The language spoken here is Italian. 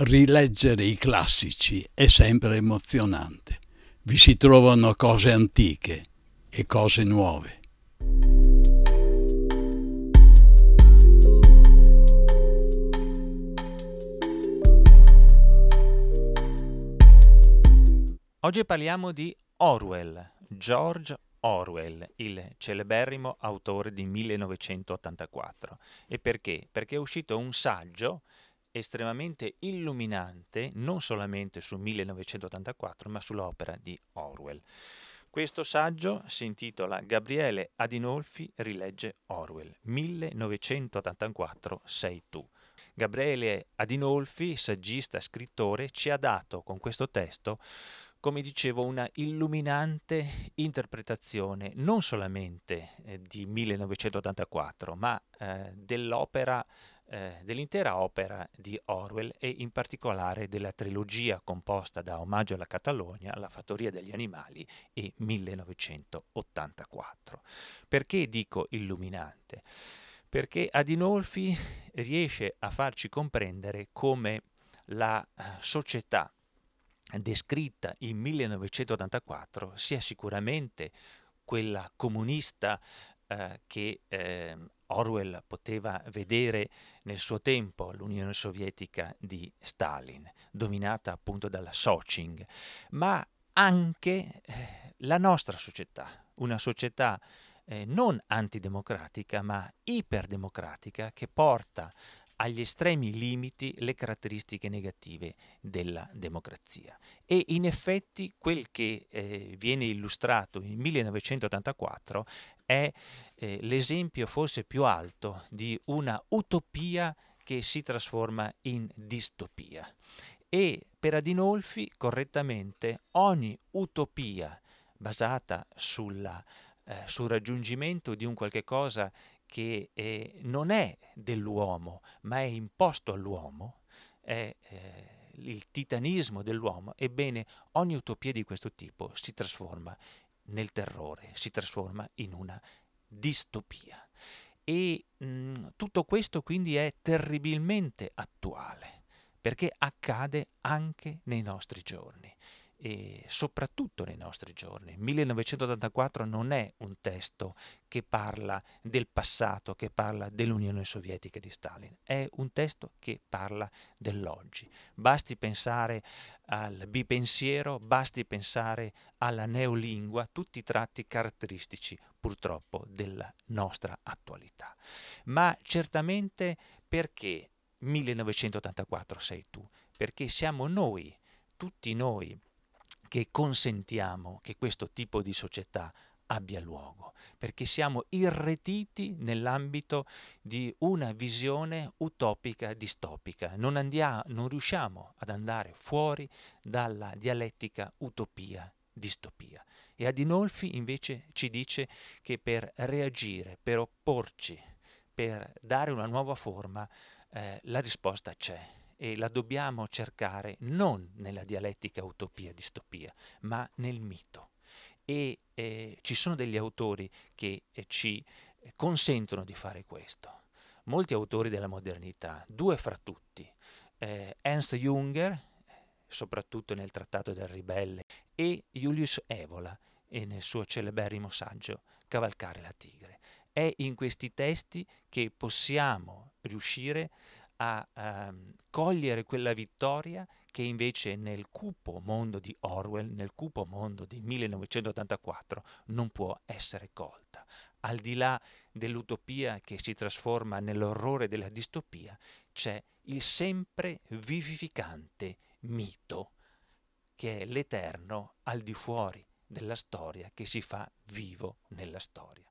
rileggere i classici è sempre emozionante. Vi si trovano cose antiche e cose nuove. Oggi parliamo di Orwell, George Orwell, il celeberrimo autore di 1984. E perché? Perché è uscito un saggio estremamente illuminante non solamente su 1984 ma sull'opera di Orwell. Questo saggio si intitola Gabriele Adinolfi rilegge Orwell 1984 sei tu. Gabriele Adinolfi, saggista, scrittore, ci ha dato con questo testo come dicevo, una illuminante interpretazione non solamente eh, di 1984, ma eh, dell'opera eh, dell'intera opera di Orwell e in particolare della trilogia composta da Omaggio alla Catalogna, La fattoria degli animali e 1984. Perché dico illuminante? Perché Adinolfi riesce a farci comprendere come la eh, società descritta in 1984 sia sicuramente quella comunista eh, che eh, Orwell poteva vedere nel suo tempo l'Unione Sovietica di Stalin, dominata appunto dalla Soching, ma anche eh, la nostra società, una società eh, non antidemocratica ma iperdemocratica che porta agli estremi limiti le caratteristiche negative della democrazia. E in effetti quel che eh, viene illustrato in 1984 è eh, l'esempio forse più alto di una utopia che si trasforma in distopia. E per Adinolfi, correttamente, ogni utopia basata sulla eh, sul raggiungimento di un qualche cosa che eh, non è dell'uomo, ma è imposto all'uomo, è eh, il titanismo dell'uomo, ebbene ogni utopia di questo tipo si trasforma nel terrore, si trasforma in una distopia. E mh, mm, tutto questo quindi è terribilmente attuale, perché accade anche nei nostri giorni e soprattutto nei nostri giorni. 1984 non è un testo che parla del passato, che parla dell'Unione Sovietica di Stalin, è un testo che parla dell'oggi. Basti pensare al bipensiero, basti pensare alla neolingua, tutti i tratti caratteristici purtroppo della nostra attualità. Ma certamente perché 1984 sei tu? Perché siamo noi, tutti noi, che consentiamo che questo tipo di società abbia luogo, perché siamo irretiti nell'ambito di una visione utopica, distopica. Non, andiamo, non riusciamo ad andare fuori dalla dialettica utopia, distopia. E Adinolfi invece ci dice che per reagire, per opporci, per dare una nuova forma, eh, la risposta c'è e la dobbiamo cercare non nella dialettica utopia-distopia, ma nel mito. E eh, ci sono degli autori che eh, ci eh, consentono di fare questo. Molti autori della modernità, due fra tutti, eh, Ernst Junger, soprattutto nel Trattato del Ribelle, e Julius Evola e nel suo celeberrimo saggio Cavalcare la tigre. È in questi testi che possiamo riuscire a ehm, cogliere quella vittoria che invece nel cupo mondo di Orwell, nel cupo mondo di 1984, non può essere colta. Al di là dell'utopia che si trasforma nell'orrore della distopia, c'è il sempre vivificante mito, che è l'eterno al di fuori della storia, che si fa vivo nella storia.